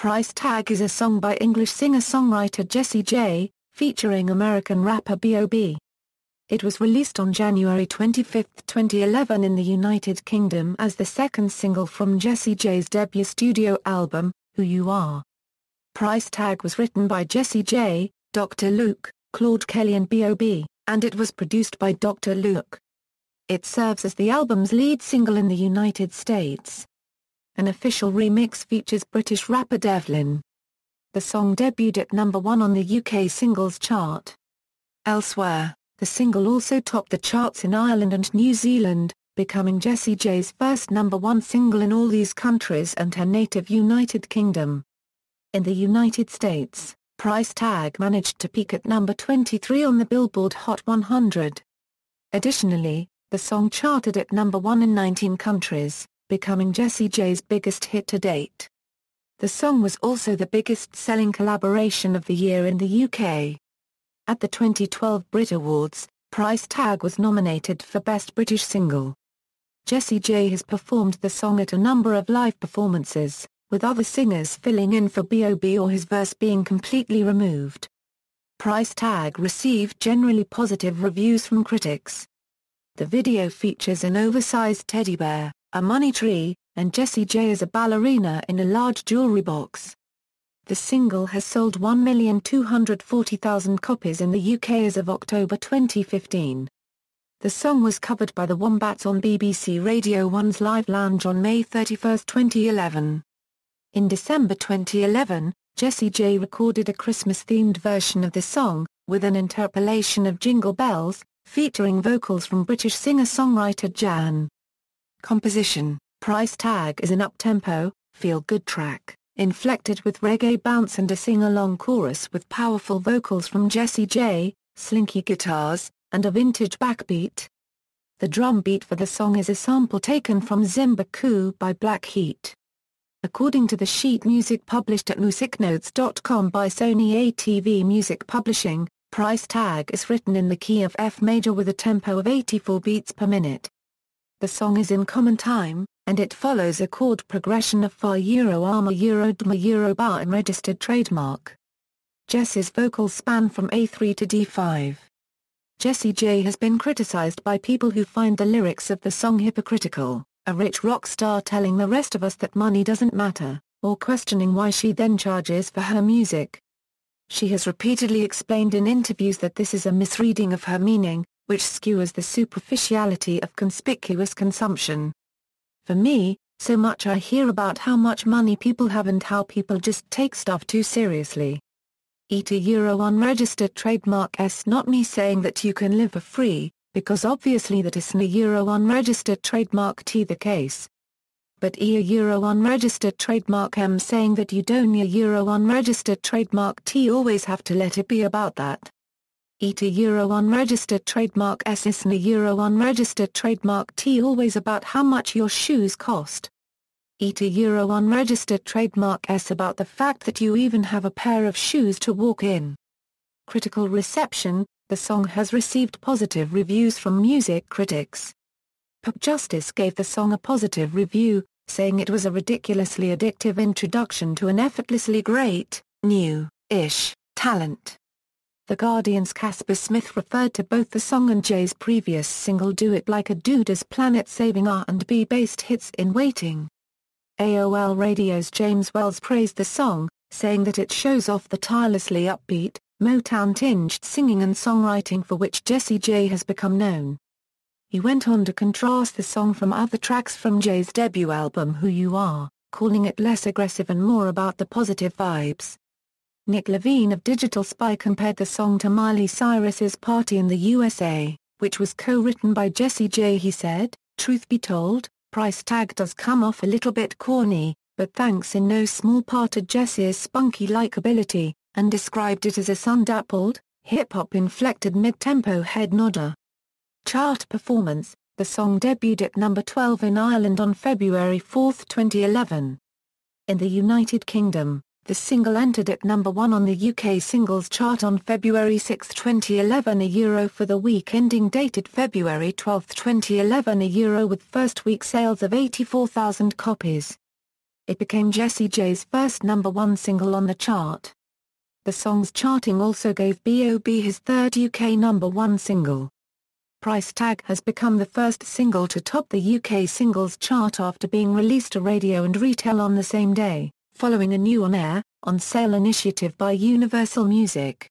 Price Tag is a song by English singer-songwriter Jessie J, featuring American rapper B.O.B. It was released on January 25, 2011 in the United Kingdom as the second single from Jessie J's debut studio album, Who You Are. Price Tag was written by Jessie J, Dr. Luke, Claude Kelly and B.O.B., and it was produced by Dr. Luke. It serves as the album's lead single in the United States. An official remix features British rapper Devlin. The song debuted at number one on the UK singles chart. Elsewhere, the single also topped the charts in Ireland and New Zealand, becoming Jessie J's first number one single in all these countries and her native United Kingdom. In the United States, Price Tag managed to peak at number 23 on the Billboard Hot 100. Additionally, the song charted at number one in 19 countries, becoming Jessie J's biggest hit to date. The song was also the biggest selling collaboration of the year in the UK. At the 2012 Brit Awards, Price Tag was nominated for Best British Single. Jessie J has performed the song at a number of live performances, with other singers filling in for B.O.B. or his verse being completely removed. Price Tag received generally positive reviews from critics. The video features an oversized teddy bear, a money tree, and Jessie J as a ballerina in a large jewelry box. The single has sold 1,240,000 copies in the UK as of October 2015. The song was covered by the Wombats on BBC Radio 1's Live Lounge on May 31, 2011. In December 2011, Jessie J recorded a Christmas-themed version of the song, with an interpolation of Jingle Bells, featuring vocals from British singer-songwriter Jan. Composition, Price Tag is an up-tempo, feel-good track, inflected with reggae bounce and a sing-along chorus with powerful vocals from Jesse J, slinky guitars, and a vintage backbeat. The drum beat for the song is a sample taken from Zimba Koo by Black Heat. According to the sheet music published at musicnotes.com by Sony ATV Music Publishing, Price Tag is written in the key of F major with a tempo of 84 beats per minute, the song is in common time, and it follows a chord progression of Fa Euro Ama Euro Dma Euro in registered trademark. Jess's vocals span from A3 to D5. Jessie J has been criticized by people who find the lyrics of the song hypocritical, a rich rock star telling the rest of us that money doesn't matter, or questioning why she then charges for her music. She has repeatedly explained in interviews that this is a misreading of her meaning, which skewers the superficiality of conspicuous consumption. For me, so much I hear about how much money people have and how people just take stuff too seriously. Eat a Euro unregistered trademark S not me saying that you can live for free, because obviously that isn't a Euro unregistered trademark T the case. But E a Euro unregistered trademark M saying that you don't a Euro unregistered trademark T always have to let it be about that. ETA Euro unregistered trademark S ISNA Euro unregistered trademark T always about how much your shoes cost. ETA Euro unregistered trademark S about the fact that you even have a pair of shoes to walk in. Critical reception, the song has received positive reviews from music critics. Pop Justice gave the song a positive review, saying it was a ridiculously addictive introduction to an effortlessly great, new, ish, talent. The Guardian's Casper Smith referred to both the song and Jay's previous single Do It Like a Dude as planet-saving R&B based hits in waiting. AOL Radio's James Wells praised the song, saying that it shows off the tirelessly upbeat, Motown-tinged singing and songwriting for which Jesse J has become known. He went on to contrast the song from other tracks from Jay's debut album Who You Are, calling it less aggressive and more about the positive vibes. Nick Levine of Digital Spy compared the song to Miley Cyrus's Party in the USA, which was co-written by Jesse J. He said, truth be told, price tag does come off a little bit corny, but thanks in no small part to Jesse's spunky likability, and described it as a sun-dappled, hip-hop inflected mid-tempo head nodder. Chart performance, the song debuted at number 12 in Ireland on February 4, 2011. In the United Kingdom, the single entered at number 1 on the UK singles chart on February 6, 2011 a euro for the week ending dated February 12, 2011 a euro with first week sales of 84,000 copies. It became Jessie J's first number 1 single on the chart. The song's charting also gave B.O.B. his third UK number 1 single. Price Tag has become the first single to top the UK singles chart after being released to radio and retail on the same day following a new on-air, on-sale initiative by Universal Music.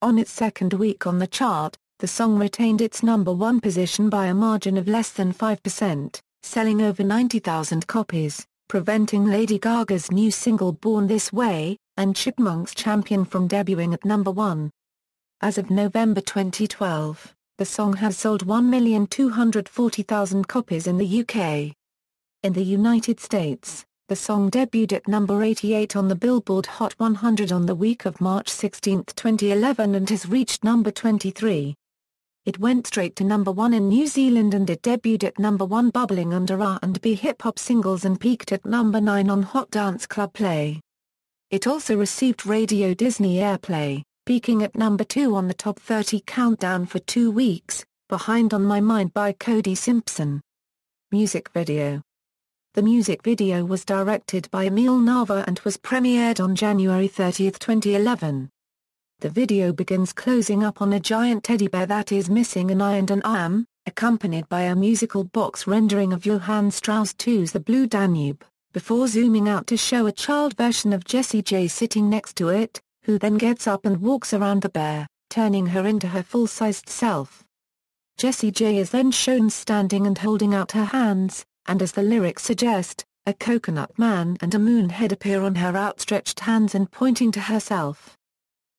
On its second week on the chart, the song retained its number one position by a margin of less than 5%, selling over 90,000 copies, preventing Lady Gaga's new single Born This Way, and Chipmunk's Champion from debuting at number one. As of November 2012, the song has sold 1,240,000 copies in the UK. In the United States, the song debuted at number 88 on the Billboard Hot 100 on the week of March 16, 2011 and has reached number 23. It went straight to number 1 in New Zealand and it debuted at number 1 bubbling under R&B hip-hop singles and peaked at number 9 on Hot Dance Club Play. It also received Radio Disney airplay, peaking at number 2 on the Top 30 Countdown for two weeks, behind On My Mind by Cody Simpson. Music video the music video was directed by Emil Nava and was premiered on January 30, 2011. The video begins closing up on a giant teddy bear that is missing an eye and an arm, accompanied by a musical box rendering of Johann Strauss II's The Blue Danube, before zooming out to show a child version of Jessie J sitting next to it, who then gets up and walks around the bear, turning her into her full-sized self. Jessie J is then shown standing and holding out her hands, and as the lyrics suggest, a coconut man and a moon head appear on her outstretched hands and pointing to herself.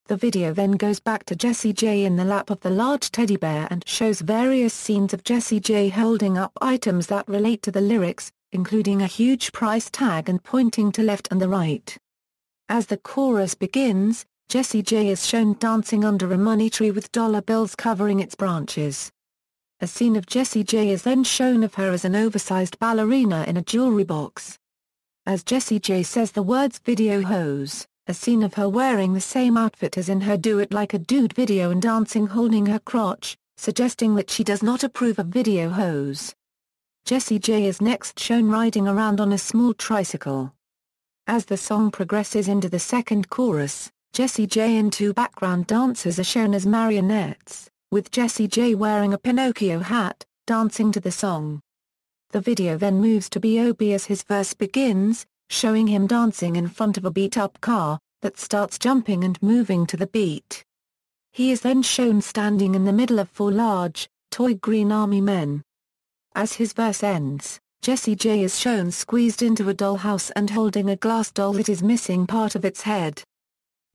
The video then goes back to Jessie J in the lap of the large teddy bear and shows various scenes of Jessie J holding up items that relate to the lyrics, including a huge price tag and pointing to left and the right. As the chorus begins, Jessie J is shown dancing under a money tree with dollar bills covering its branches. A scene of Jessie J is then shown of her as an oversized ballerina in a jewelry box. As Jessie J says the words video hose, a scene of her wearing the same outfit as in her Do It Like a Dude video and dancing holding her crotch, suggesting that she does not approve of video hose. Jessie J is next shown riding around on a small tricycle. As the song progresses into the second chorus, Jessie J and two background dancers are shown as marionettes with Jesse J wearing a Pinocchio hat, dancing to the song. The video then moves to B.O.B. as his verse begins, showing him dancing in front of a beat-up car, that starts jumping and moving to the beat. He is then shown standing in the middle of four large, toy green army men. As his verse ends, Jesse J is shown squeezed into a dollhouse and holding a glass doll that is missing part of its head.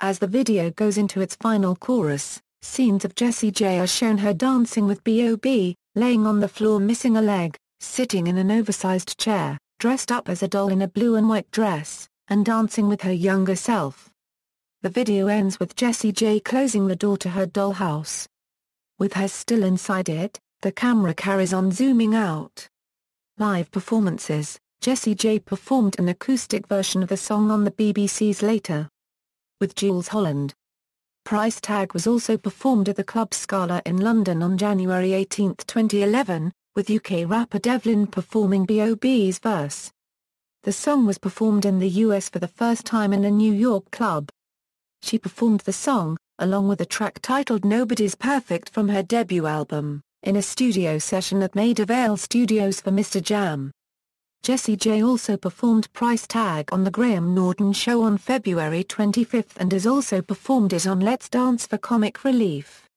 As the video goes into its final chorus, Scenes of Jessie J are shown her dancing with B.O.B., laying on the floor missing a leg, sitting in an oversized chair, dressed up as a doll in a blue and white dress, and dancing with her younger self. The video ends with Jessie J closing the door to her dollhouse. With her still inside it, the camera carries on zooming out. Live performances Jessie J performed an acoustic version of the song on the BBC's Later. With Jules Holland, Price Tag was also performed at the Club Scala in London on January 18, 2011, with UK rapper Devlin performing B.O.B.'s verse. The song was performed in the US for the first time in a New York club. She performed the song, along with a track titled Nobody's Perfect from her debut album, in a studio session at Maida Vale Studios for Mr. Jam. Jesse J also performed Price Tag on The Graham Norton Show on February 25 and has also performed it on Let's Dance for comic relief.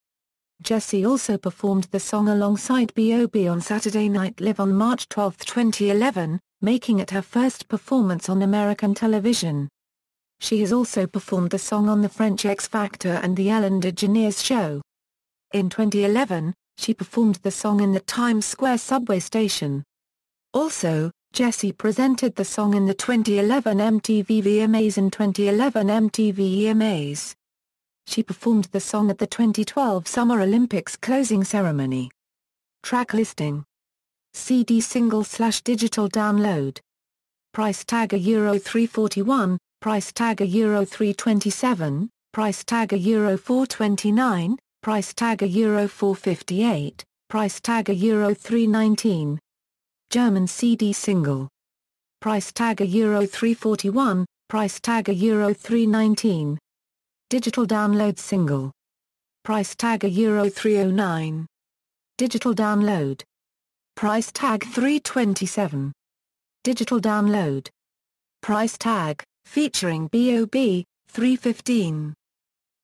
Jesse also performed the song alongside B.O.B. on Saturday Night Live on March 12, 2011, making it her first performance on American television. She has also performed the song on the French X Factor and the Ellen DeGeneres show. In 2011, she performed the song in the Times Square subway station. Also, Jesse presented the song in the 2011 MTV VMAs and 2011 MTV EMAs. She performed the song at the 2012 Summer Olympics closing ceremony. Track listing. CD single slash digital download. Price tag a Euro 341, price tag a Euro 327, price tag a Euro 429, price tag a Euro 458, price tag a Euro 319, German CD single. Price tag a Euro 341, price tag a Euro 319. Digital download single. Price tag a Euro 309. Digital download. Price tag 327. Digital download. Price tag, featuring B.O.B., 315.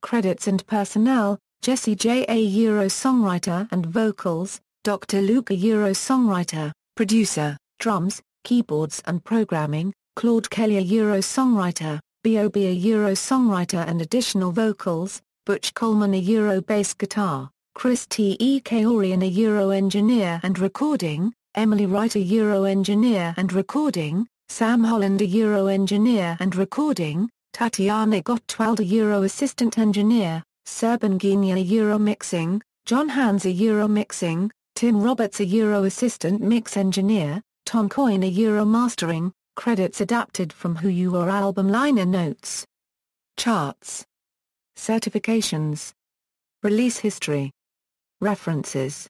Credits and personnel, Jesse J. A. Euro songwriter and vocals, Dr. Luke a Euro songwriter producer, drums, keyboards and programming, Claude Kelly a Euro songwriter, B.O.B. a Euro songwriter and additional vocals, Butch Coleman a Euro bass guitar, Chris T.E. Kaorian a Euro engineer and recording, Emily Wright a Euro engineer and recording, Sam Holland a Euro engineer and recording, Tatiana Gottwald a Euro assistant engineer, Serban Genia a Euro mixing, John Hans a Euro mixing, Tim Roberts a Euro assistant mix engineer, Tom Coyne a Euro mastering, credits adapted from Who You Are album liner notes. Charts. Certifications. Release history. References